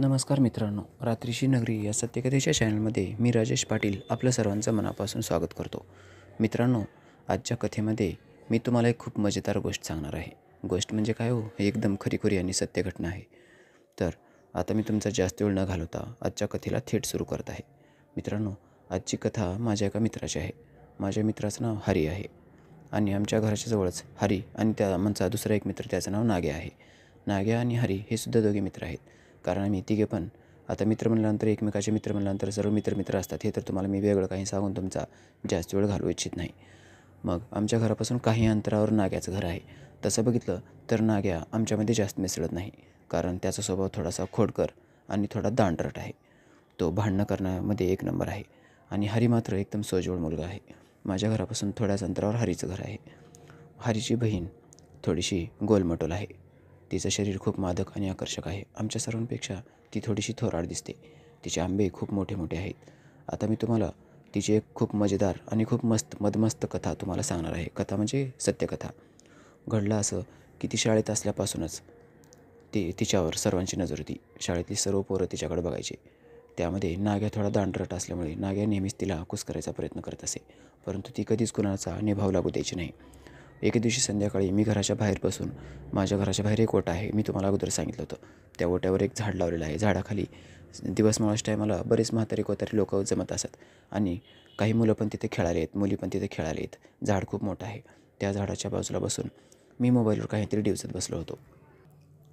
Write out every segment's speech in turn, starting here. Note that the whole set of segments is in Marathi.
नमस्कार मित्रांनो रात्रीची नगरी या सत्यकथेच्या चॅनलमध्ये मी राजेश पाटील आपल्या सर्वांचं मनापासून स्वागत करतो मित्रांनो आजच्या कथेमध्ये मी तुम्हाला एक खूप मजेदार गोष्ट सांगणार आहे गोष्ट म्हणजे काय हो हे एकदम खरीखुरी आणि सत्य घटना आहे तर आता मी तुमचा जास्त वेळ न घालवता आजच्या कथेला थेट सुरू करत आहे मित्रांनो आजची कथा माझ्या एका मित्राची आहे माझ्या मित्राचं नाव हरी आहे आणि आमच्या घराच्या जवळच हरी आणि त्या आमचा दुसरा एक मित्र त्याचं नाव नाग्या आहे नाग्या आणि हरी हे सुद्धा दोघे मित्र आहेत कारण आम्ही तिघे पण आता मित्र म्हणल्यानंतर एकमेकाचे मित्र म्हणल्यानंतर सर्व मित्र मित्र असतात हे तर तुम्हाला मी वेगळं काही सांगून तुमचा जास्त वेळ घालू इच्छित नाही मग आमच्या घरापासून काही अंतरावर नाग्याचं घर आहे तसं बघितलं तर नाग्या आमच्यामध्ये जास्त मिसळत नाही कारण त्याचा स्वभाव थोडासा खोडकर आणि थोडा दांडरट आहे तो भांडणं करण्यामध्ये एक नंबर आहे आणि हरी मात्र एकदम सोजवळ मुलगा आहे माझ्या घरापासून थोड्याच अंतरावर हरीचं घर आहे हरीची बहीण थोडीशी गोलमटोल आहे तिचं शरीर खूप मादक आणि आकर्षक आहे आमच्या सर्वांपेक्षा ती थोडीशी थोराड दिसते तिचे आंबे खूप मोठे मोठे आहेत आता मी तुम्हाला तिची एक खूप मजेदार आणि खूप मस्त मदमस्त कथा तुम्हाला सांगणार आहे कथा म्हणजे सत्यकथा घडलं असं की ती शाळेत असल्यापासूनच ती तिच्यावर सर्वांची नजर होती शाळेतली सर्व पोरं तिच्याकडे बघायचे त्यामध्ये नाग्या थोडा दांडरट असल्यामुळे नाग्या नेहमीच तिला कुस करायचा प्रयत्न करत असे परंतु ती कधीच कुणाचा निभाव लागू द्यायची नाही एके दिवशी संध्याकाळी मी घराच्या बाहेर बसून माझ्या घराच्या बाहेर एक ओटा आहे मी तुम्हाला अगोदर सांगितलं होतं त्या ओट्यावर एक झाड लावलेलं आहे झाडाखाली दिवस मावश टायमाला बरेच म्हातारे कोतारे लोक जमत असत आणि काही मुलं पण तिथे खेळाले आहेत मुली पण तिथे खेळाले आहेत झाड खूप मोठं आहे त्या झाडाच्या बाजूला बसून मी मोबाईलवर काहीतरी डिवचत बसलो होतो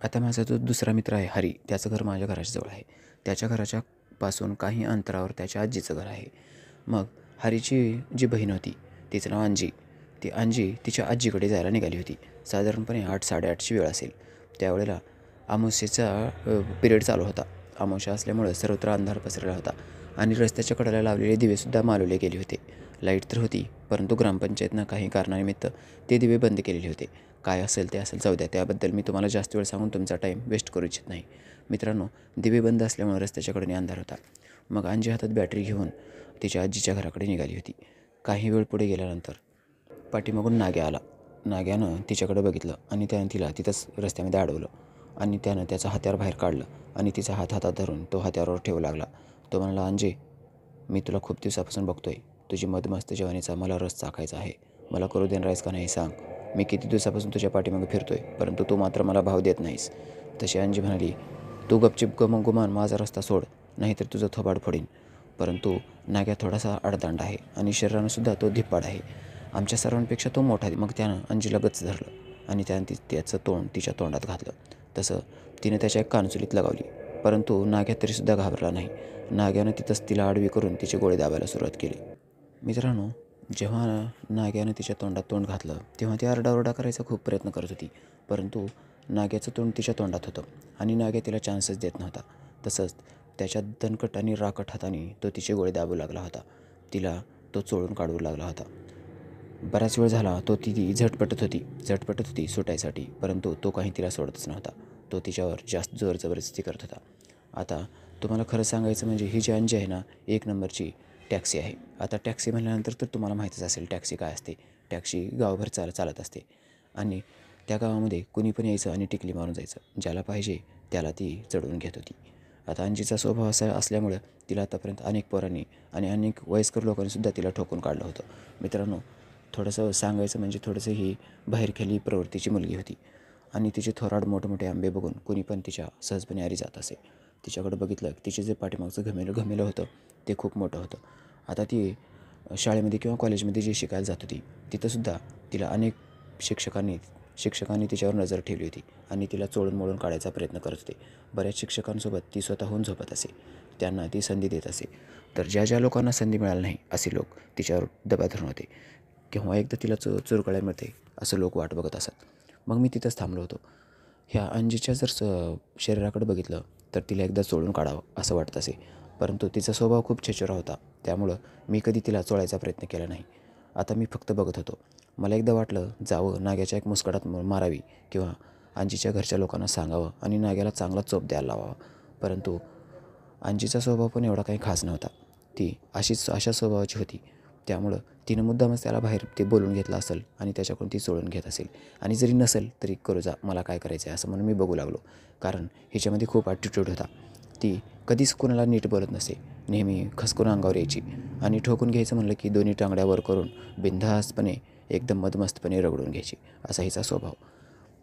आता माझा जो दुसरा मित्र आहे हरी त्याचं घर माझ्या घराच्याजवळ आहे त्याच्या घराच्या पासून काही अंतरावर त्याच्या आजीचं घर आहे मग हरीची जी बहीण होती तिचं नाव अंजी ती आंजी तिच्या आजीकडे जायला निघाली होती साधारणपणे आठ साडेआठची वेळ असेल त्यावेळेला आमोशेचा पिरियड चालू होता आमोशा असल्यामुळं सर्वत्र अंधार पसरला होता आणि रस्त्याच्या कडेला लावलेले दिवेसुद्धा मालवले गेले होते लाईट तर होती परंतु ग्रामपंचायतनं काही कारणानिमित्त ते दिवे बंद केलेले होते काय असेल ते असेल जाऊ द्या त्याबद्दल मी तुम्हाला जास्त वेळ सांगून तुमचा टाईम वेस्ट करू इच्छित नाही मित्रांनो दिवे बंद असल्यामुळे कडेने अंधार होता मग आंजी हातात बॅटरी घेऊन तिच्या आजीच्या घराकडे निघाली होती काही वेळ पुढे गेल्यानंतर पाठीमागून नागे आला नाग्यानं तिच्याकडे बघितलं आणि त्यानं तिला तिथंच रस्त्यामध्ये अडवलं आणि त्यानं त्याचा हत्यार बाहेर काढलं आणि तिचा हात हातात धरून तो हत्यारावर ठेवू लागला तो म्हणाला अंजे मी तुला खूप दिवसापासून बघतोय तुझी मधमस्त जेवणीचा मला रस चाखायचा आहे मला करू देन आहेस का नाही सांग मी किती दिवसापासून तुझ्या पाठीमागे फिरतोय परंतु तू मात्र मला भाव देत नाहीस तशी अंजी म्हणाली तू गपचिप गम गुमान माझा रस्ता सोड नाहीतर तुझं थोबाड फोडीन परंतु नाग्या थोडासा अडदांड आहे आणि शरीरानंसुद्धा तो धिप्पाड आहे आमच्या सर्वांपेक्षा तो मोठा मग त्यानं अंजीला गच्च धरलं आणि त्यानं ती त्याचं तोंड तिच्या तोंडात घातलं तसं तिने त्याच्या एक कानचुलीत लगावली परंतु नाग्या तरीसुद्धा घाबरला नाही नाग्यानं तिथंच तिला आडवी करून तिचे गोळे दाबायला सुरुवात केली मित्रांनो जेव्हा नाग्यानं तिच्या तोंडात तोंड घातलं तेव्हा ती आरडाओरडा करायचा खूप प्रयत्न करत होती परंतु नाग्याचं तोंड तिच्या तोंडात होतं आणि नाग्या तिला चान्सेस देत नव्हता तसंच त्याच्या दणकट आणि राकट हाताने तो तिचे गोळे दाबू लागला होता तिला तो चोळून काढू लागला होता बराच वेळ झाला तो ती झटपटत होती झटपटत होती सुटायसाठी परंतु तो काही तिला सोडतच नव्हता तो तिच्यावर जास्त जोर जबरदस्ती करत होता आता तुम्हाला खरं सांगायचं म्हणजे ही जी अंजी आहे ना एक नंबरची टॅक्सी आहे आता टॅक्सी म्हटल्यानंतर तर तुम्हाला माहितीच असेल टॅक्सी काय असते टॅक्सी गावभर चाल चालत असते आणि त्या गावामध्ये कुणी पण यायचं आणि टिकली मारून जायचं ज्याला पाहिजे त्याला ती चढवून घेत होती आता अंजीचा स्वभाव असा असल्यामुळं तिला आतापर्यंत अनेक पोरांनी आणि अनेक वयस्कर लोकांनीसुद्धा तिला ठोकून काढलं होतं मित्रांनो थोडंसं सांगायचं म्हणजे थोडंसं ही बाहेरखेली प्रवृत्तीची मुलगी होती आणि तिचे थोराड मोठमोठे आंबे बघून कोणी पण तिच्या सहजपणे आरी जात असे तिच्याकडं बघितलं की तिचे जे पाठीमागचं घमेलं घमेलं होतं ते खूप मोठं होतं आता ती शाळेमध्ये किंवा कॉलेजमध्ये जी शिकायला जात होती तिथंसुद्धा तिला अनेक शिक्षकांनी शिक्षकांनी तिच्यावर नजर ठेवली होती आणि तिला चोळून मोडून काढायचा प्रयत्न करत होते बऱ्याच शिक्षकांसोबत ती स्वतःहून झोपत असे त्यांना ती संधी देत असे तर ज्या ज्या लोकांना संधी मिळाली नाही असे लोक तिच्यावर दबा धरून होते केव्हा एकदा तिला चो चुरगळ्या मिळते असं लोक वाट बघत असत मग मी तिथंच थांबलो होतो ह्या अंजीच्या जर स शरीराकडे बघितलं तर तिला एकदा चोळून काढावं असं वाटत असे परंतु तिचा स्वभाव खूप छेचुरा होता त्यामुळं मी कधी तिला चोळायचा प्रयत्न केला नाही आता मी फक्त बघत होतो मला एकदा वाटलं जावं नाग्याच्या एक मुस्कटात मारावी किंवा अंजीच्या घरच्या लोकांना सांगावं आणि नाग्याला चांगला चोप द्यायला लावावा परंतु अंजीचा स्वभाव पण एवढा काही खास नव्हता ती अशीच अशा स्वभावाची होती त्यामुळं तिनं मुद्दामच त्याला बाहेर ते बोलून घेतलं असेल आणि त्याच्याकडून ती सोडून घेत असेल आणि जरी नसेल तरी करू जा मला काय करायचं आहे असं म्हणून मी बघू लागलो कारण हिच्यामध्ये खूप ॲटिट्यूड होता ती कधीच कोणाला नीट बोलत नसे नेहमी खसकून अंगावर यायची आणि ठोकून घ्यायचं म्हणलं की दोन्ही टांगड्यावर करून बिनधास्तपणे एकदम मदमस्तपणे रगडून घ्यायची असा हिचा स्वभाव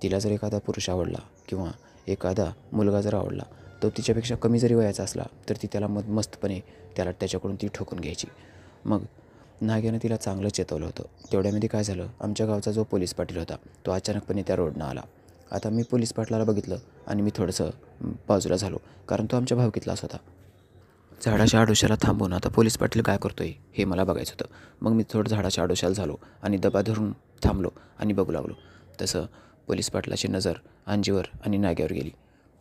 तिला जर एखादा पुरुष आवडला किंवा एखादा मुलगा जर आवडला तो तिच्यापेक्षा कमी जरी वयाचा असला तर ती त्याला मदमस्तपणे त्याला त्याच्याकडून ती ठोकून घ्यायची मग नाग्यानं तिला चांगलं चेतवलं होतं तेवढ्यामध्ये काय झालं आमच्या गावचा जो पोलीस पाटील होता तो अचानकपणे त्या रोडनं आला आता मी पोलीस पाटलाला बघितलं आणि मी थोडंसं बाजूला झालो कारण तो आमच्या भावकीतलाच होता झाडाच्या आडोशाला थांबून आता पोलीस पाटील काय करतोय हे मला बघायचं होतं मग मी थोडं झाडाच्या आडोशाला झालो आणि दबा धरून थांबलो आणि बघू लागलो तसं पोलीस पाटलाची नजर आंजीवर आणि नाग्यावर गेली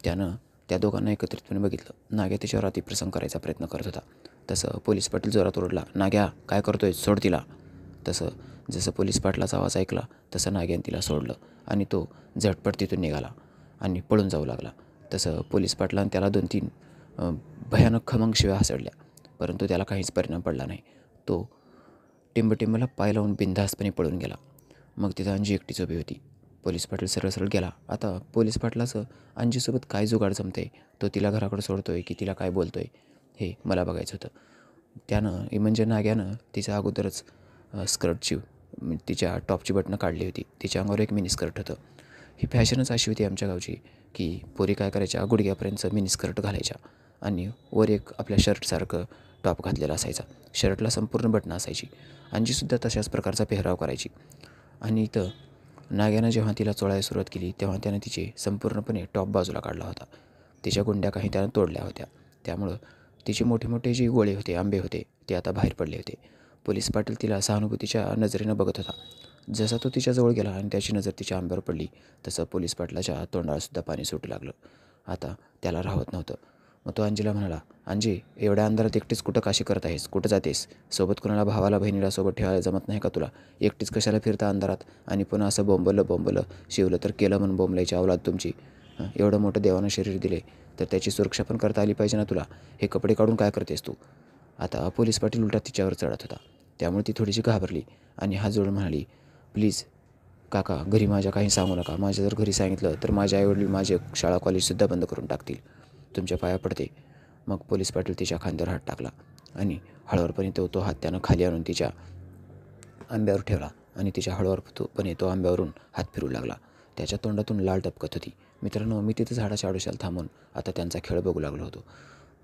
त्यानं त्या दोघांना एकत्रितपणे बघितलं नाग्या तिच्यावर अतिप्रसंग करायचा प्रयत्न करत होता तसं पोलीस पाटील जोरात ओरडला नाग्या काय करतोय सोड तिला तसं जसं पोलीस पाटलाचा आवाज ऐकला तसं नाग्यान तिला सोडलं आणि तो झटपट तिथून निघाला आणि पळून जाऊ लागला तसं पोलीस पाटलानं त्याला दोन तीन भयानक खमंग शिव्या हसडल्या परंतु त्याला काहीच परिणाम पडला नाही तो टिंबटिंबला पाय लावून बिंधास्तपणे पळून गेला मग तिथं अंजी एकटीच उभी होती पोलीस पाटील सरळ सरळ गेला आता पोलीस पाटलाचं अंजीसोबत काय जुगाड जमते तो तिला घराकडं सोडतो आहे की तिला काय बोलतो आहे हे मला बघायचं होतं त्यानं म्हणजे नाग्यानं तिच्या अगोदरच स्कर्टची तिच्या टॉपची बटणं काढली होती तिच्या अंगावर एक मिनी स्कर्ट होतं ही फॅशनच अशी होती आमच्या गावची की पोरी काय करायच्या गुडघ्यापर्यंत मिनी स्कर्ट घालायच्या आणि वर एक आपल्या शर्टसारखं टॉप घातलेला असायचा शर्टला संपूर्ण बटणं असायची सुद्धा तशाच प्रकारचा पेहराव करायची आणि इथं नाग्यानं जेव्हा तिला चोळायला सुरुवात केली तेव्हा त्यानं तिचे संपूर्णपणे टॉप बाजूला काढला होता तिच्या गुंड्या काही त्यानं तोडल्या होत्या त्यामुळं तिचे मोठे मोठे जे गोळे होते आंबे होते ते आता बाहेर पडले होते पोलीस पाटील तिला सहानुभूतीच्या नजरेनं बघत होता जसा तो तिच्याजवळ गेला आणि त्याची नजर तिच्या आंब्यावर पडली तसं पोलीस पाटलाच्या सुद्धा पाणी सुटू लागलं आता त्याला राहत नव्हतं मग तो अंजीला म्हणाला अंजी एवढ्या अंधारात एकटीच कुठं काशी करत आहेस कुठं जातेस सोबत कुणाला भावाला बहिणीला सोबत ठेवायला जमत नाही का तुला एकटीच कशाला फिरता अंधारात आणि पुन्हा असं बोंबलं बोंबलं शिवलं तर केलं म्हणून बोंबलायची अवलाद तुमची एवढं मोठं देवानं शरीर दिले तर त्याची सुरक्षा पण करता आली पाहिजे ना तुला हे कपडे काढून काय करतेस तू आता पोलीस पाटील उलटा तिच्यावर चढत होता त्यामुळे ती थोडीशी घाबरली आणि हा जोडून म्हणाली प्लीज काका घरी माझ्या काही सांगू नका माझ्या जर घरी सांगितलं तर माझे आईवडील माझे शाळा कॉलेजसुद्धा बंद करून टाकतील तुमच्या पाया पडते मग पोलीस पाटील तिच्या खांद्यावर हात टाकला आणि हळवरपणे तो तो हात त्यानं खाली आणून तिच्या आंब्यावर ठेवला आणि तिच्या पण तो आंब्यावरून हात फिरू लागला त्याच्या तोंडातून लाल टपकत होती मित्रांनो मी तिथं झाडाच्या आडोशाल थांबून आता त्यांचा खेळ बघू लागलो होतो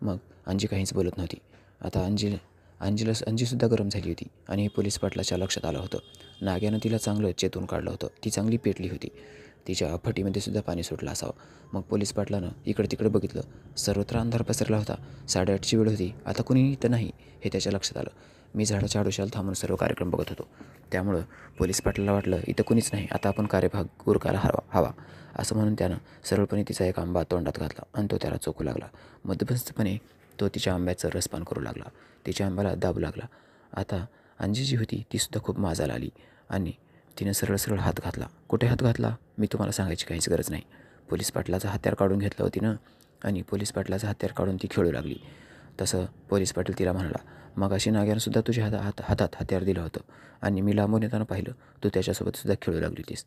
मग अंजी काहीच बोलत नव्हती आता अंजी अंजीला अंजीसुद्धा गरम झाली होती आणि हे पोलीस पाटलाच्या लक्षात आलं होतं नाग्यानं तिला चांगलं चेतून काढलं होतं ती चांगली पेटली होती तिच्या फटीमध्ये सुद्धा पाणी सुटलं असावं मग पोलीस पाटलानं इकडे तिकडे बघितलं सर्वत्र अंधार पसरला होता साडेआठची वेळ होती आता कुणी इथं नाही हे त्याच्या लक्षात आलं मी झाडाच्या आडोशाला थांबून सर्व कार्यक्रम बघत होतो त्यामुळं पोलीस पाटलाला वाटलं इथं कुणीच नाही आता आपण कार्यभाग गुरकार हवा हवा असं म्हणून त्यानं सरळपणे तिचा एक आंबा तोंडात घातला आणि तो त्याला चोखू लागला मध्यमस्थपणे तो तिच्या आंब्याचं रसपान करू लागला तिच्या आंब्याला दाबू लागला आता अंजी जी होती तीसुद्धा खूप माजाला आली आणि तिने सरळ सरळ हात घातला कुठे हात घातला मी तुम्हाला सांगायची काहीच गरज नाही पोलीस पाटलाचं हत्यार काढून घेतलं होती ना आणि पोलीस पाटलाचं हत्यार काढून ती खेळू लागली तसं पोलीस पाटील तिला म्हणाला मग अशी नाग्यानंसुद्धा तुझ्या हात हात हातात हत्यार दिलं होतं आणि मी लांबून येताना पाहिलं तू त्याच्यासोबतसुद्धा खेळू लागली होतीस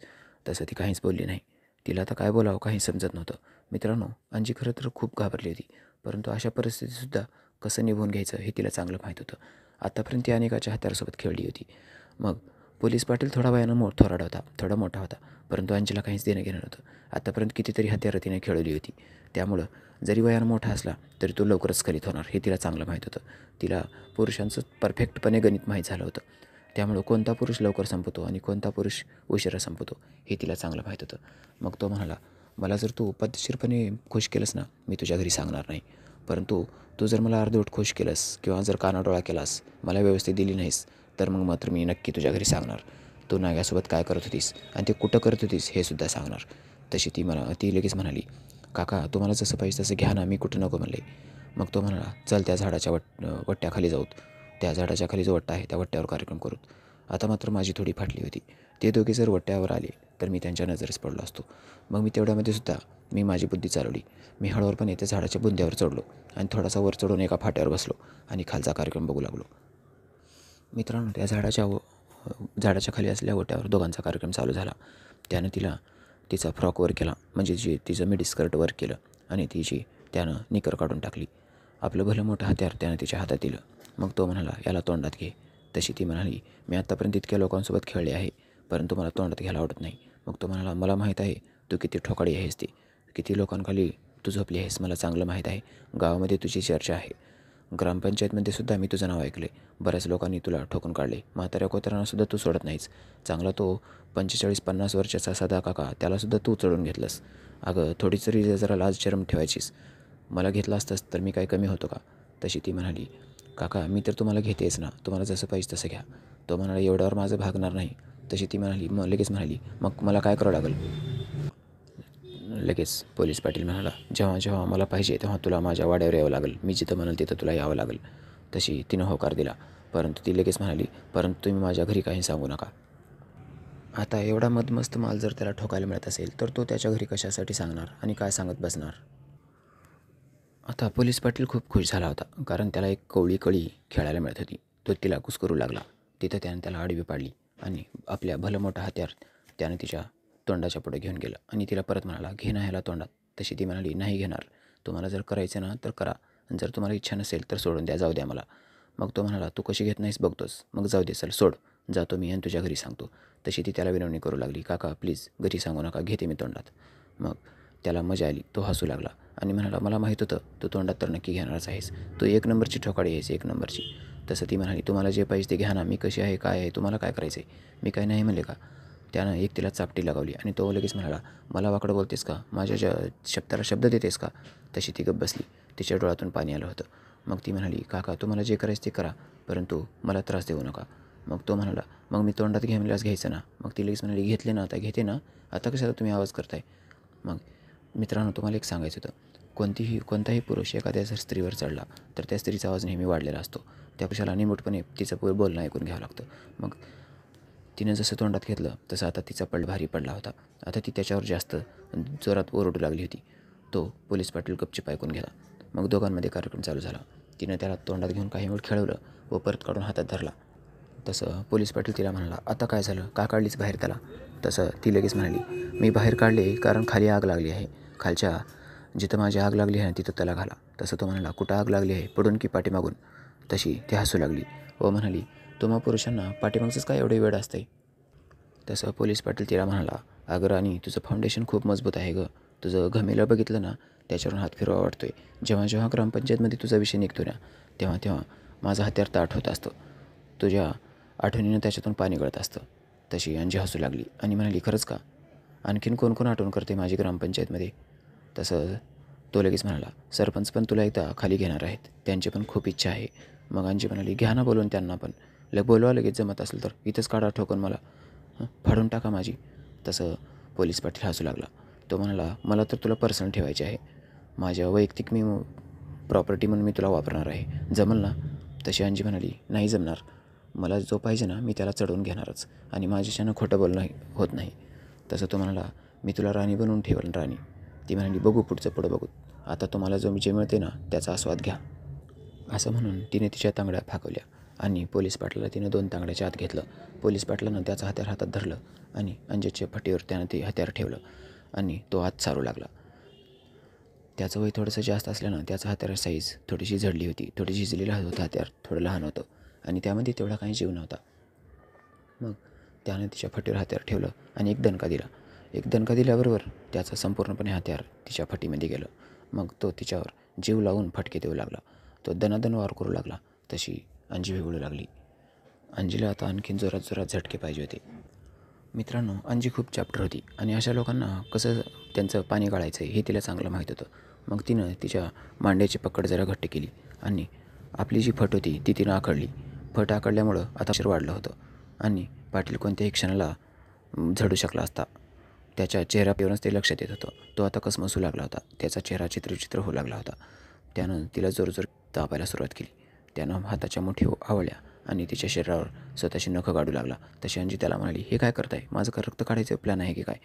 तसं ती काहीच बोलली नाही तिला आता काय बोलावं काही समजत नव्हतं मित्रांनो अंजी खरं तर खूप घाबरली होती परंतु अशा परिस्थितीतसुद्धा कसं निभून घ्यायचं हे तिला चांगलं माहीत होतं आतापर्यंत ती अनेकाच्या हत्यारासोबत खेळली होती मग पोलीस पाटील थोडा वयानं मोठ थोराडा होता थोडा मोठा होता परंतु अंजला काहीच देणं घेणं नव्हतं आतापर्यंत कितीतरी हत्यारं तिने खेळवली होती त्यामुळं जरी वयानं मोठा असला तरी तो लवकरच खलित होणार हे तिला चांगलं माहीत होतं तिला पुरुषांचं परफेक्टपणे गणित माहीत झालं होतं त्यामुळं कोणता पुरुष लवकर संपतो आणि कोणता पुरुष उशिरा संपतो हे तिला चांगलं माहीत होतं मग तो म्हणाला मला जर तू पद्धतशीरपणे खुश केलंस ना मी तुझ्या घरी सांगणार नाही परंतु तू जर मला अर्धवट खुश केलंस किंवा जर कानाडोळा केलास मला व्यवस्थित दिली नाहीस तर मग मात्र मी नक्की तुझ्या घरी सांगणार तू नाग्यासोबत काय करत होतीस आणि ते कुठं करत होतीस हे सुद्धा सांगणार तशी ती मला ती लगेच म्हणाली काका तुम्हाला जसं पाहिजे तसं घ्या ना मी कुठं नको म्हणले मग तो म्हणाला चल त्या झाडाच्या वट वट्ट्याखाली जाऊत त्या झाडाच्या खाली जो वट्टा आहे त्या वट्ट्यावर कार्यक्रम करूत आता मात्र माझी थोडी फाटली होती ते दोघे जर वट्ट्यावर आले तर मी त्यांच्या नजरेस पडलो असतो मग मी तेवढ्यामध्ये सुद्धा मी माझी बुद्धी चालवली मी हळूवरपणे त्या झाडाच्या बुंद्यावर चढलो आणि थोडासा वर चढून एका फाट्यावर बसलो आणि खालचा कार्यक्रम बघू लागलो मित्रांनो त्या झाडाच्या झाडाच्या खाली असल्या ओट्यावर दोघांचा कार्यक्रम चालू झाला त्यानं तिला तिचा फ्रॉक वर केला म्हणजे जी तिचं मिडस्कर्ट वर केलं आणि तिची त्यानं निकर काढून टाकली आपलं भलं मोठं हत्यार त्यानं तिच्या हातात दिलं मग तो म्हणाला याला तोंडात घे तशी ती म्हणाली मी आत्तापर्यंत इतक्या लोकांसोबत खेळले आहे परंतु मला तोंडात घ्यायला आवडत नाही मग तो म्हणाला मला माहीत आहे तू किती ठोकाळी आहेस ती किती लोकांखाली तू झोपली आहेस मला चांगलं माहीत आहे गावामध्ये तुझी चर्चा आहे ग्रामपंचायतमध्ये सुद्धा मी तुझं नाव ऐकले बऱ्याच लोकांनी तुला ठोकून काढले म्हाताऱ्या कोतऱ्यांना सुद्धा तू सोडत नाहीस चांगला तो पंचेचाळीस पन्नास वर्षाचा साधा काका त्यालासुद्धा तू चढून घेतलंस अगं थोडी तरी जरा लाज चरम ठेवायचीस मला घेतला असतास तर मी काय कमी होतो का तशी ती म्हणाली काका मी तर तुम्हाला घेतेच ना तुम्हाला जसं पाहिजे तसं घ्या तो म्हणाला एवढ्यावर माझं भागणार नाही तशी ती म्हणाली मग लगेच म्हणाली मग मला काय करावं लागेल लगेच पोलीस पाटील म्हणाला जेव्हा जेव्हा मला पाहिजे तेव्हा तुला माझ्या वाड्यावर यावं लागेल मी जिथं म्हणाल तिथं तुला यावं लागेल तशी तिनं होकार दिला परंतु ती लगेच म्हणाली परंतु तुम्ही माझ्या घरी काही सांगू नका आता एवढा मदमस्त माल जर त्याला ठोकायला मिळत असेल तर तो त्याच्या घरी कशासाठी सांगणार आणि काय सांगत बसणार आता पोलीस पाटील खूप खुश झाला होता कारण त्याला एक कवळी कळी खेळायला मिळत होती तो तिला करू लागला तिथं त्याने त्याला आडवी पाडली आणि आपल्या भलं मोठा हात्यार त्याने तिच्या तोंडाच्या पुढे घेऊन गेलं आणि तिला परत म्हणाला घे ना ह्याला तोंडात तशी ती म्हणाली नाही घेणार तुम्हाला जर करायचं ना तर करा आणि जर तुम्हाला इच्छा नसेल तर सोडून द्या जाऊ द्या मला मग तो म्हणाला तू कशी घेत नाहीस बघतोस मग जाऊ दे चल सोड जातो मी आणि तुझ्या घरी सांगतो तशी ती त्याला विनवणी करू लागली काका प्लीज घरी सांगू नका घेते मी तोंडात मग त्याला मजा आली तो हसू लागला आणि म्हणाला मला माहीत होतं तू तोंडात तर नक्की घेणारच आहेस तू एक नंबरची ठोकाळी आहेस एक नंबरची तसं ती म्हणाली तुम्हाला जे पाहिजे ते घ्या ना मी कशी आहे काय आहे तुम्हाला काय करायचं आहे मी काय नाही म्हणले का त्यानं एक तिला चापटी लगावली आणि तो लगेच म्हणाला मला वाकडं बोलतेस का माझ्या ज्या शब्दाला शब्द देतेस का तशी ती गप्प बसली तिच्या डोळ्यातून पाणी आलं होतं मग ती म्हणाली काका तुम्हाला जे करायचं ते करा परंतु मला त्रास देऊ नका मग तो म्हणाला मग मी तोंडात घ्यायलाच घ्यायचं ना मग ती लगेच म्हणाली घेतले ना आता घेते ना आता कशाला तुम्ही आवाज करताय मग मित्रांनो तुम्हाला एक सांगायचं होतं कोणतीही कोणताही पुरुष एखाद्या जर स्त्रीवर चढला तर त्या स्त्रीचा आवाज नेहमी वाढलेला असतो त्या पुरुषाला निमूटपणे तिचं बोलणं ऐकून घ्यावं लागतं मग तिनं जसं तोंडात घेतलं तसं आता तिचा पळ भारी पडला होता आता ती त्याच्यावर जास्त जोरात ओरडू लागली होती तो पोलीस पाटील गपचीप पायकून गेला मग दोघांमध्ये कार्यक्रम चालू झाला तिनं त्याला तोंडात घेऊन काही वेळ खेळवलं व परत काढून हातात धरला तसं पोलीस पाटील तिला म्हणाला आता काय झालं का काढलीच बाहेर त्याला तसं ती लगेच म्हणाली मी बाहेर काढले कारण खाली आग लागली आहे खालच्या जिथं माझी आग लागली आहे तिथं त्याला घाला तसं तो म्हणाला कुठं आग लागली आहे पडून की पाठीमागून तशी ती हसू लागली व म्हणाली तुम्हा पुरुषांना पाठीमागचंच काय एवढी वेळ असते तसं पोलीस पाटील तिला म्हणाला अगं तुझं फाउंडेशन खूप मजबूत आहे गं तुझं घमेला बघितलं ना त्याच्यावरून हात फिरवा वाटतोय जेव्हा जेव्हा ग्रामपंचायतमध्ये तुझा विषय निघतो ना तेव्हा तेव्हा माझा हत्यार आठवत असतो तुझ्या आठवणीनं त्याच्यातून पाणी गळत असतं तशी अंजी हसू लागली आणि म्हणाली खरंच का आणखीन कोण कोण आठवण करते माझी ग्रामपंचायतमध्ये तसं तो लगेच म्हणाला सरपंच पण तुला एकदा खाली घेणार आहेत त्यांची पण खूप इच्छा आहे मग अंजी म्हणाली घ्या ना बोलून त्यांना पण लय बोलवा लगेच जमत असेल तर इथंच काढा ठोकून मला फाडून टाका माझी तसं पोलीस पाटील हसू लागला तो म्हणाला मला तर तुला पर्सनल ठेवायची आहे माझ्या वैयक्तिक मी प्रॉपर्टी म्हणून मी तुला वापरणार आहे जमल ना तशी अंजी म्हणाली नाही जमणार मला जो पाहिजे ना मी त्याला चढवून घेणारच आणि माझ्याशानं खोटं बोलणं होत नाही तसं तो म्हणाला मी तुला राणी बनवून ठेवल राणी ती म्हणाली बघू पुढचं पुढं बघू आता तुम्हाला जो जे मिळते ना त्याचा आस्वाद घ्या असं म्हणून तिने तिच्या तांगड्या फाकवल्या आणि पोलीस पाटलाला तिनं दोन तांगड्याच्या हात घेतलं पोलीस पाटलानं त्याचं हत्यार हातात धरलं आणि अंजतच्या फटीवर त्यानं ते हत्यार ठेवलं आणि तो आत सारू लागला त्याचं वय थोडंसं जास्त असल्यानं त्याचा हत्यार साईज थोडीशी झडली होती थोडी झिजलेला होता हत्यार थोडं लहान होतं आणि त्यामध्ये तेवढा काही जीव नव्हता मग त्यानं तिच्या फटीवर हत्यार ठेवलं आणि एक दणका दिला एक दणका दिल्याबरोबर त्याचं संपूर्णपणे हत्यार तिच्या फटीमध्ये गेलं मग तो तिच्यावर जीव लावून फटके देऊ लागला तो दनादन वार करू लागला तशी अंजी वेगळू लागली अंजीला आता आणखीन जोरात जोरात झटके पाहिजे होते मित्रांनो अंजी खूप चॅप्टर होती आणि अशा लोकांना कसं त्यांचं पाणी काढायचं हे तिला चांगलं माहीत होतं मग तिनं तिच्या मांड्याची पकड जरा घट्ट केली आणि आपली जी फट होती ती तिनं आखडली फट आखडल्यामुळं आता शिर वाढलं होतं आणि पाटील कोणत्याही क्षणाला झडू शकला असता त्याच्या चेहऱ्यावरच ते लक्षात येत होतं तो आता कसमसू लागला होता त्याचा चेहरा चित्रविचित्र होऊ लागला होता त्यानं तिला जोरजोर तापायला सुरुवात केली त्यानं हाताच्या मुठी आवळल्या आणि तिच्या शरीरावर स्वतःशी नखं काढू लागला तशी अंजी त्याला म्हणाली हे काय करताय माझं का रक्त काढायचं प्लॅन आहे की काय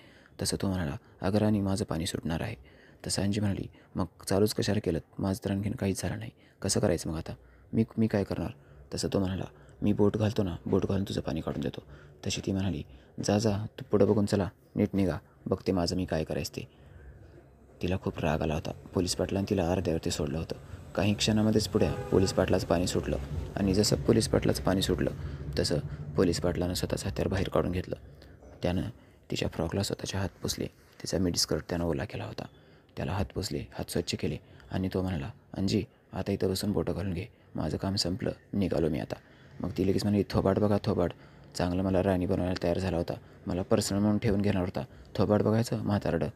तसं तो म्हणाला आणि माझं पाणी सुटणार आहे तसं अंजी म्हणाली मग चालूच कशाला केलं माझं तर आणखीन काहीच झालं नाही कसं करायचं मग आता मी मी काय करणार तसं तो म्हणाला मी बोट घालतो ना बोट घालून तुझं पाणी काढून देतो तशी ती म्हणाली जा जा तू पुढं बघून चला नीट निघा बघते माझं मी काय करायचं ते तिला खूप राग आला होता पोलीस पाटलांनी तिला अर्ध्यावरती सोडलं होतं काही क्षणामध्येच पुढे पोलीस पाटलाचं पाणी सुटलं आणि जसं पोलीस पाटलाचं पाणी सुटलं तसं पोलीस पाटलानं स्वतःचं हत्यार बाहेर काढून घेतलं त्यानं तिच्या फ्रॉकला स्वतःच्या हात पुसले तिचा मिडीस्कर्ट त्यानं ओला केला होता त्याला हात पुसले हात स्वच्छ केले आणि तो म्हणाला अंजी आता इथं बसून बोटं घालून घे माझं काम संपलं निघालो मी आता मग ती लगेच म्हणाली थोबाट बघा थोबाड चांगलं मला राणी बनवायला तयार झाला होता मला पर्सनल म्हणून ठेवून घेणार होता थोबाट बघायचं म्हातारडं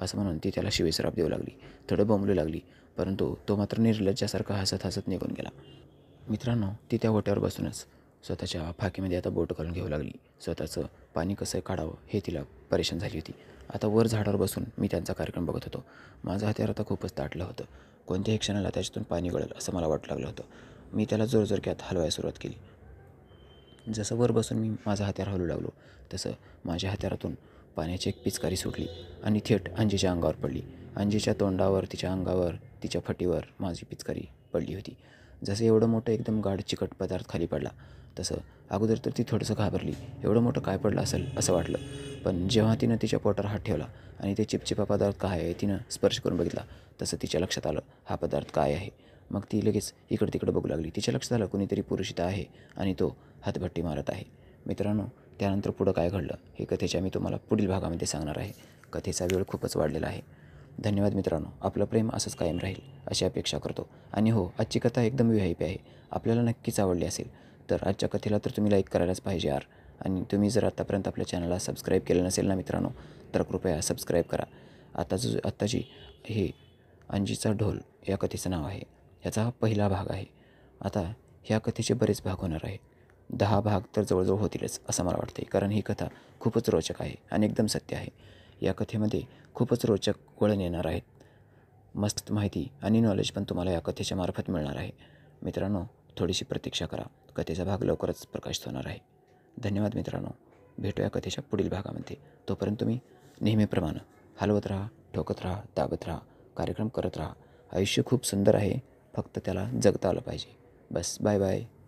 असं म्हणून ती त्याला शिवेसराप देऊ लागली थोडं बोंबलू लागली परंतु तो मात्र निर्लज्जासारखा हसत हसत निघून गेला मित्रांनो ती त्या ओट्यावर बसूनच स्वतःच्या फाकीमध्ये आता बोट करून घेऊ लागली स्वतःचं पाणी कसं काढावं हे तिला परेशान झाली होती आता वर झाडावर बसून मी त्यांचा कार्यक्रम बघत होतो माझं हत्यार आता खूपच ताटलं होतं कोणत्याही क्षणाला त्याच्यातून पाणी गळेल असं मला वाटू लागलं होतं मी त्याला जोरजोरक्यात हलवायला सुरुवात केली जसं वर बसून मी माझं हत्यार हलू लागलो तसं माझ्या हत्यारातून पाण्याची एक पिचकारी सुटली आणि थेट अंजीच्या अंगावर पडली अंजीच्या तोंडावर तिच्या अंगावर तिच्या फटीवर माझी पिचकारी पडली होती जसं एवढं मोठं एकदम गाढ चिकट पदार्थ खाली पडला तसं अगोदर तर ती थोडंसं घाबरली एवढं मोठं काय पडलं असेल असं वाटलं पण जेव्हा तिनं तिच्या पोटावर हात ठेवला आणि ते चिपचिपा पदार्थ काय आहे तिनं स्पर्श करून बघितला तसं तिच्या लक्षात आलं हा पदार्थ काय आहे मग ती लगेच इकडं तिकडं बघू लागली तिच्या लक्षात आलं कुणीतरी पुरुषित आहे आणि तो हातभट्टी मारत आहे मित्रांनो त्यानंतर पुढं काय घडलं हे कथेच्या मी तुम्हाला पुढील भागामध्ये सांगणार आहे कथेचा वेळ खूपच वाढलेला आहे धन्यवाद मित्रांनो आपलं प्रेम असंच कायम राहील अशी अपेक्षा करतो आणि हो आजची कथा एकदम विहायपी आहे आपल्याला नक्कीच आवडली असेल तर आजच्या कथेला तर तुम्ही लाईक करायलाच पाहिजे यार आणि तुम्ही जर आत्तापर्यंत आपल्या चॅनलला सबस्क्राईब केलं नसेल ना मित्रांनो तर कृपया सबस्क्राईब करा जो आत्ताची हे अंजीचा ढोल या कथेचं नाव आहे याचा हा पहिला भाग आहे आता ह्या कथेचे बरेच भाग होणार आहे दहा भाग तर जवळजवळ होतीलच असं मला वाटते कारण ही कथा खूपच रोचक आहे आणि एकदम सत्य आहे या कथेमध्ये खूपच रोचक वळण येणार आहेत मस्त माहिती आणि नॉलेज पण तुम्हाला या कथेच्या मार्फत मिळणार आहे मित्रांनो थोडीशी प्रतीक्षा करा कथेचा भाग लवकरच प्रकाशित होणार आहे धन्यवाद मित्रांनो भेटूया कथेच्या पुढील भागामध्ये तोपर्यंत तुम्ही नेहमीप्रमाणे हलवत राहा ठोकत राहा दाबत राहा कार्यक्रम करत राहा आयुष्य खूप सुंदर आहे फक्त त्याला जगता आलं पाहिजे बस बाय बाय